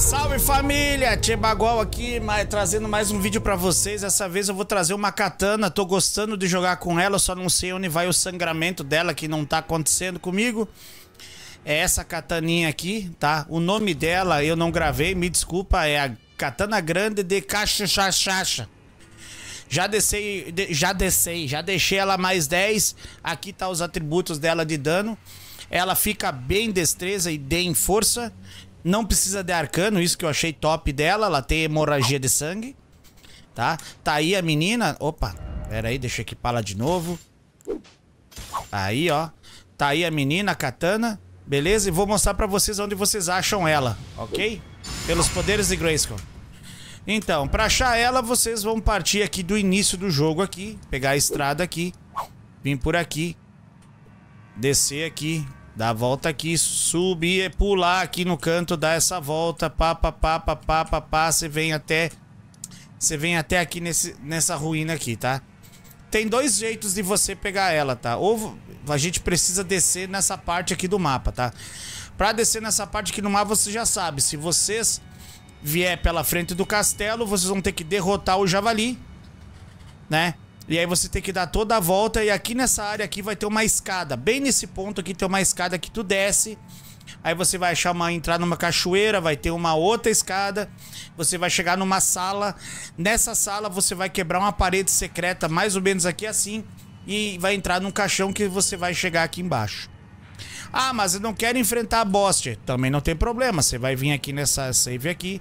Salve família, Tchebagual aqui, mais, trazendo mais um vídeo pra vocês. Dessa vez eu vou trazer uma katana, tô gostando de jogar com ela, só não sei onde vai o sangramento dela, que não tá acontecendo comigo. É essa kataninha aqui, tá? O nome dela eu não gravei, me desculpa, é a Katana Grande de Cachachachacha. Já descei, de, já descei, já deixei ela mais 10. Aqui tá os atributos dela de dano. Ela fica bem destreza e bem força. Não precisa de arcano, isso que eu achei top dela. Ela tem hemorragia de sangue. Tá? Tá aí a menina. Opa, pera aí, deixa eu equipar ela de novo. Aí, ó. Tá aí a menina, a katana. Beleza? E vou mostrar pra vocês onde vocês acham ela, ok? Pelos poderes de Grayskull. Então, pra achar ela, vocês vão partir aqui do início do jogo aqui. Pegar a estrada aqui. Vim por aqui. Descer aqui. Dá a volta aqui, subir, pular aqui no canto, dá essa volta, pá, pá, pá, pá, pá, pá, pá. Você vem até... Você vem até aqui nesse, nessa ruína aqui, tá? Tem dois jeitos de você pegar ela, tá? Ou a gente precisa descer nessa parte aqui do mapa, tá? Pra descer nessa parte aqui do mapa, você já sabe. Se vocês vier pela frente do castelo, vocês vão ter que derrotar o javali, né? E aí você tem que dar toda a volta e aqui nessa área aqui vai ter uma escada. Bem nesse ponto aqui tem uma escada que tu desce. Aí você vai achar uma entrar numa cachoeira, vai ter uma outra escada. Você vai chegar numa sala. Nessa sala você vai quebrar uma parede secreta, mais ou menos aqui assim, e vai entrar num caixão que você vai chegar aqui embaixo. Ah, mas eu não quero enfrentar a Boste. Também não tem problema. Você vai vir aqui nessa save aqui,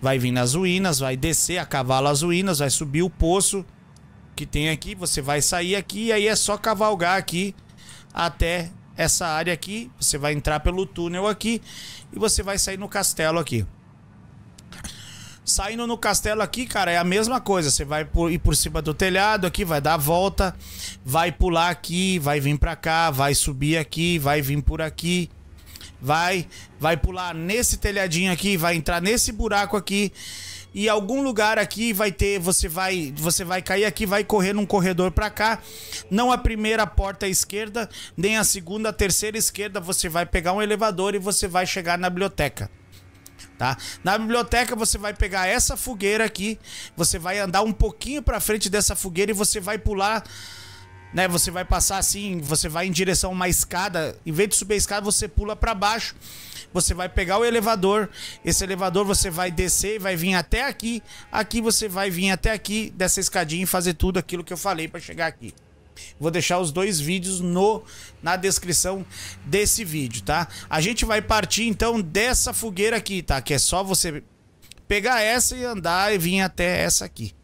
vai vir nas ruínas, vai descer a cavalo as ruínas, vai subir o poço que tem aqui, você vai sair aqui e aí é só cavalgar aqui até essa área aqui, você vai entrar pelo túnel aqui e você vai sair no castelo aqui. Saindo no castelo aqui, cara, é a mesma coisa. Você vai por, ir por cima do telhado aqui, vai dar a volta, vai pular aqui, vai vir pra cá, vai subir aqui, vai vir por aqui. Vai, vai pular nesse telhadinho aqui, vai entrar nesse buraco aqui e algum lugar aqui vai ter, você vai, você vai cair aqui, vai correr num corredor para cá. Não a primeira porta à esquerda, nem a segunda, a terceira esquerda, você vai pegar um elevador e você vai chegar na biblioteca. Tá? Na biblioteca você vai pegar essa fogueira aqui, você vai andar um pouquinho para frente dessa fogueira e você vai pular né? Você vai passar assim, você vai em direção a uma escada, em vez de subir a escada, você pula para baixo. Você vai pegar o elevador, esse elevador você vai descer e vai vir até aqui. Aqui você vai vir até aqui dessa escadinha e fazer tudo aquilo que eu falei para chegar aqui. Vou deixar os dois vídeos no na descrição desse vídeo, tá? A gente vai partir então dessa fogueira aqui, tá? Que é só você pegar essa e andar e vir até essa aqui.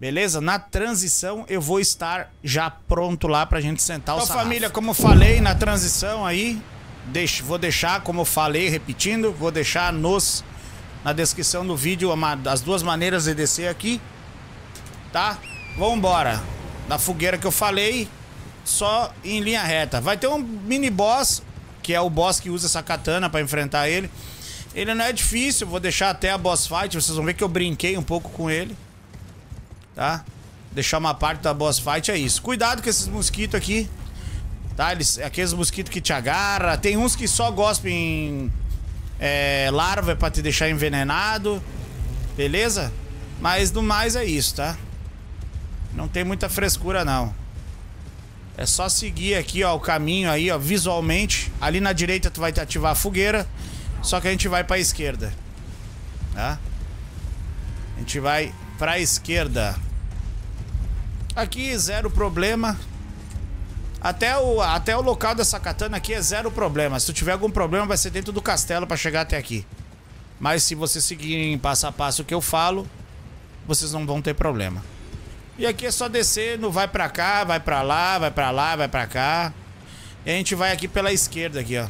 Beleza? Na transição eu vou estar já pronto lá pra gente sentar então, o sarrafo. família, como falei, na transição aí, deixo, vou deixar, como falei, repetindo, vou deixar nos na descrição do vídeo as duas maneiras de descer aqui, tá? Vambora. na fogueira que eu falei, só em linha reta. Vai ter um mini boss, que é o boss que usa essa katana pra enfrentar ele. Ele não é difícil, vou deixar até a boss fight, vocês vão ver que eu brinquei um pouco com ele. Tá? Deixar uma parte da boss fight é isso. Cuidado com esses mosquitos aqui. Tá? Eles, aqueles mosquitos que te agarram. Tem uns que só gospem é, larva pra te deixar envenenado. Beleza? Mas do mais é isso, tá? Não tem muita frescura, não. É só seguir aqui, ó, o caminho aí, ó, visualmente. Ali na direita tu vai ativar a fogueira, só que a gente vai pra esquerda, tá? A gente vai pra esquerda. Aqui, zero problema. Até o, até o local dessa katana aqui é zero problema. Se tu tiver algum problema, vai ser dentro do castelo pra chegar até aqui. Mas se vocês seguirem passo a passo o que eu falo, vocês não vão ter problema. E aqui é só descer, não vai pra cá, vai pra lá, vai pra lá, vai pra cá. E a gente vai aqui pela esquerda aqui, ó.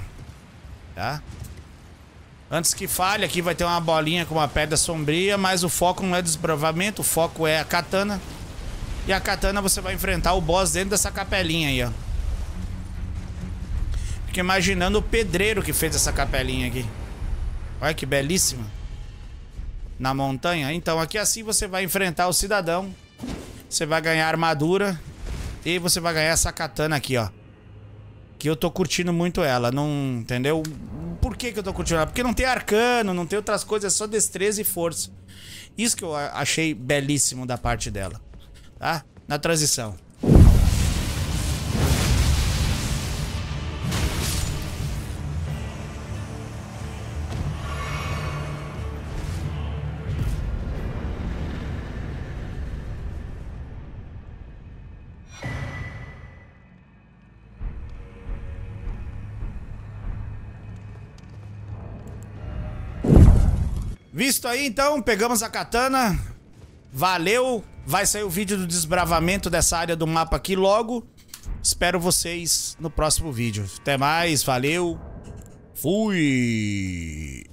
Tá? Antes que falhe, aqui vai ter uma bolinha com uma pedra sombria, mas o foco não é desbravamento, o foco é a katana. E a katana você vai enfrentar o boss dentro dessa capelinha aí, ó. Fico imaginando o pedreiro que fez essa capelinha aqui. Olha que belíssima. Na montanha. Então, aqui assim você vai enfrentar o cidadão. Você vai ganhar armadura. E você vai ganhar essa katana aqui, ó. Que eu tô curtindo muito ela. Não. Entendeu? Por que, que eu tô curtindo ela? Porque não tem arcano, não tem outras coisas, é só destreza e força. Isso que eu achei belíssimo da parte dela tá? Na transição. Visto aí, então, pegamos a katana. Valeu, Vai sair o vídeo do desbravamento dessa área do mapa aqui logo. Espero vocês no próximo vídeo. Até mais, valeu. Fui!